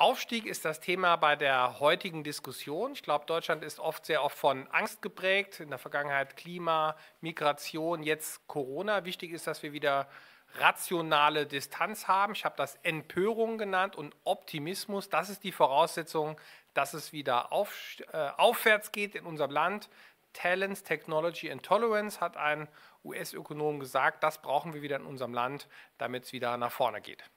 Aufstieg ist das Thema bei der heutigen Diskussion. Ich glaube, Deutschland ist oft sehr oft von Angst geprägt. In der Vergangenheit Klima, Migration, jetzt Corona. Wichtig ist, dass wir wieder rationale Distanz haben. Ich habe das Empörung genannt und Optimismus. Das ist die Voraussetzung, dass es wieder auf, äh, aufwärts geht in unserem Land. Talents, Technology and Tolerance hat ein US-Ökonom gesagt. Das brauchen wir wieder in unserem Land, damit es wieder nach vorne geht.